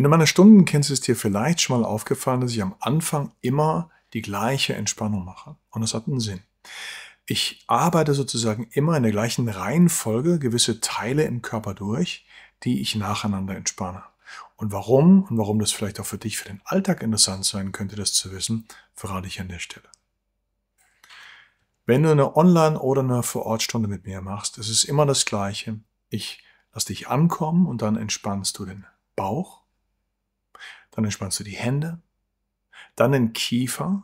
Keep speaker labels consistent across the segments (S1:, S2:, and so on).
S1: Wenn du meine Stunden kennst, ist dir vielleicht schon mal aufgefallen, dass ich am Anfang immer die gleiche Entspannung mache. Und das hat einen Sinn. Ich arbeite sozusagen immer in der gleichen Reihenfolge gewisse Teile im Körper durch, die ich nacheinander entspanne. Und warum und warum das vielleicht auch für dich für den Alltag interessant sein könnte, das zu wissen, verrate ich an der Stelle. Wenn du eine Online- oder eine Vorortstunde mit mir machst, es ist immer das Gleiche. Ich lass dich ankommen und dann entspannst du den Bauch, dann entspannst du die Hände, dann den Kiefer,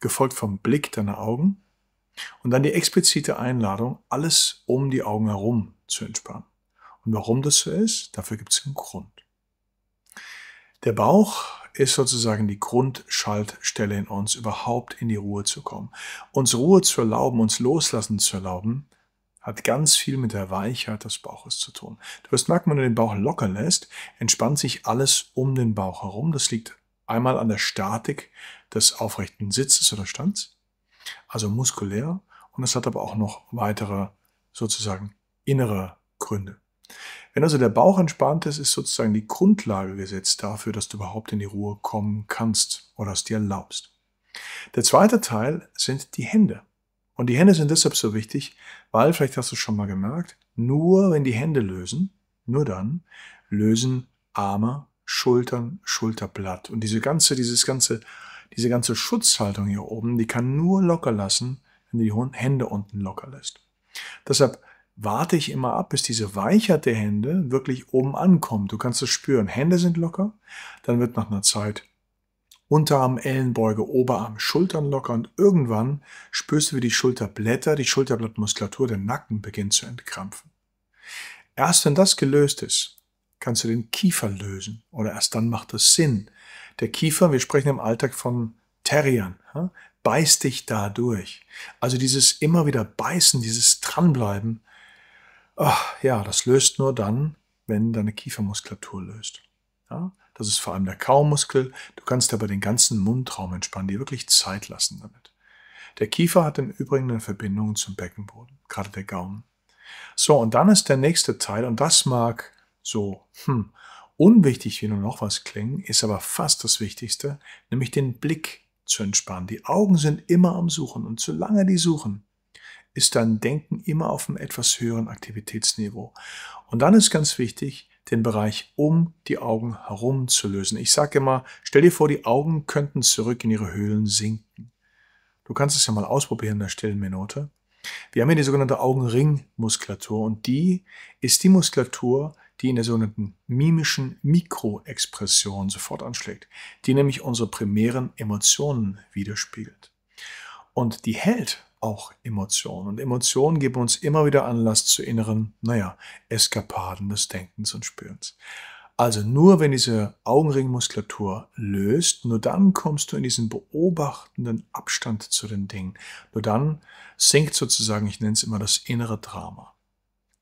S1: gefolgt vom Blick deiner Augen und dann die explizite Einladung, alles um die Augen herum zu entspannen. Und warum das so ist, dafür gibt es einen Grund. Der Bauch ist sozusagen die Grundschaltstelle in uns, überhaupt in die Ruhe zu kommen. Uns Ruhe zu erlauben, uns loslassen zu erlauben, hat ganz viel mit der Weichheit des Bauches zu tun. Du wirst merken, wenn du den Bauch locker lässt, entspannt sich alles um den Bauch herum. Das liegt einmal an der Statik des aufrechten Sitzes oder Stands, also muskulär, und es hat aber auch noch weitere sozusagen innere Gründe. Wenn also der Bauch entspannt ist, ist sozusagen die Grundlage gesetzt dafür, dass du überhaupt in die Ruhe kommen kannst oder es dir erlaubst. Der zweite Teil sind die Hände. Und die Hände sind deshalb so wichtig, weil, vielleicht hast du es schon mal gemerkt, nur wenn die Hände lösen, nur dann lösen Arme, Schultern, Schulterblatt. Und diese ganze, dieses ganze, diese ganze Schutzhaltung hier oben, die kann nur locker lassen, wenn du die Hände unten locker lässt. Deshalb warte ich immer ab, bis diese Weichheit der Hände wirklich oben ankommt. Du kannst es spüren. Hände sind locker, dann wird nach einer Zeit Unterarm, Ellenbeuge, Oberarm, Schultern locker und irgendwann spürst du, wie die Schulterblätter, die Schulterblattmuskulatur, der Nacken beginnt zu entkrampfen. Erst wenn das gelöst ist, kannst du den Kiefer lösen oder erst dann macht das Sinn. Der Kiefer, wir sprechen im Alltag von Terriern, ja, beißt dich da durch. Also dieses immer wieder beißen, dieses dranbleiben, ach, ja, das löst nur dann, wenn deine Kiefermuskulatur löst. Ja, das ist vor allem der Kaumuskel. Du kannst aber den ganzen Mundraum entspannen, dir wirklich Zeit lassen damit. Der Kiefer hat im Übrigen eine Verbindung zum Beckenboden, gerade der Gaumen. So, und dann ist der nächste Teil, und das mag so hm, unwichtig wie nur noch was klingen, ist aber fast das Wichtigste, nämlich den Blick zu entspannen. Die Augen sind immer am Suchen und solange die suchen, ist dein Denken immer auf einem etwas höheren Aktivitätsniveau. Und dann ist ganz wichtig, den Bereich um die Augen herum zu lösen. Ich sage immer, stell dir vor, die Augen könnten zurück in ihre Höhlen sinken. Du kannst es ja mal ausprobieren in der stillen Minute. Wir haben hier die sogenannte Augenringmuskulatur und die ist die Muskulatur, die in der sogenannten mimischen Mikroexpression sofort anschlägt, die nämlich unsere primären Emotionen widerspiegelt. Und die hält auch Emotionen. Und Emotionen geben uns immer wieder Anlass zu inneren, naja, Eskapaden des Denkens und Spürens. Also nur wenn diese Augenringmuskulatur löst, nur dann kommst du in diesen beobachtenden Abstand zu den Dingen. Nur dann sinkt sozusagen, ich nenne es immer das innere Drama.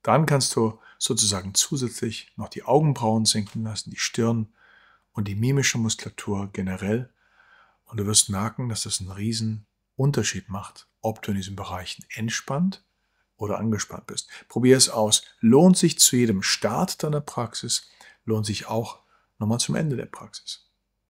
S1: Dann kannst du sozusagen zusätzlich noch die Augenbrauen sinken lassen, die Stirn und die mimische Muskulatur generell. Und du wirst merken, dass das ein riesen Unterschied macht, ob du in diesen Bereichen entspannt oder angespannt bist. Probier es aus. Lohnt sich zu jedem Start deiner Praxis, lohnt sich auch nochmal zum Ende der Praxis.